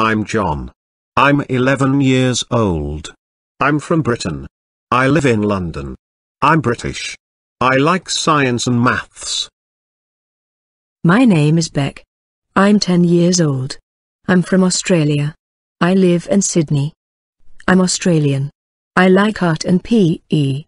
I'm John. I'm 11 years old. I'm from Britain. I live in London. I'm British. I like science and maths. My name is Beck. I'm 10 years old. I'm from Australia. I live in Sydney. I'm Australian. I like art and PE.